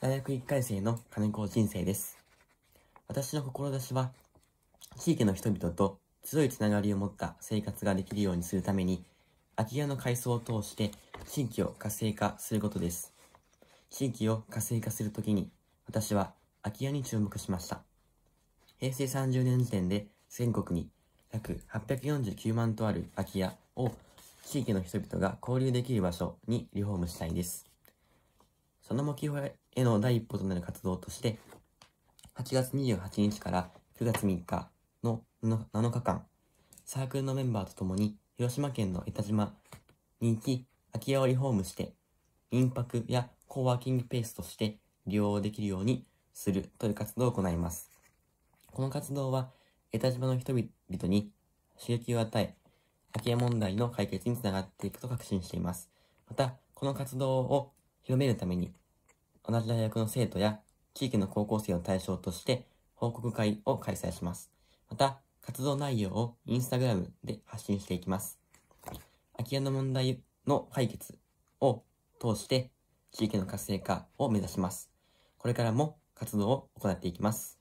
大学1回生の金子人生です。私の志は、地域の人々と強いつながりを持った生活ができるようにするために、空き家の改装を通して地域を活性化することです。地域を活性化するときに、私は空き家に注目しました。平成30年時点で全国に約849万とある空き家を地域の人々が交流できる場所にリフォームしたいです。その目標への第一歩となる活動として、8月28日から9月3日の7日間、サークルのメンバーと共に広島県の江田島に行き、空き家をリフォームして、民泊やコーワーキングペースとして利用できるようにするという活動を行います。この活動は、江田島の人々に刺激を与え、空き家問題の解決につながっていくと確信しています。また、この活動を広めるために、同じ大学の生徒や地域の高校生を対象として報告会を開催します。また、活動内容をインスタグラムで発信していきます。空き家の問題の解決を通して地域の活性化を目指します。これからも活動を行っていきます。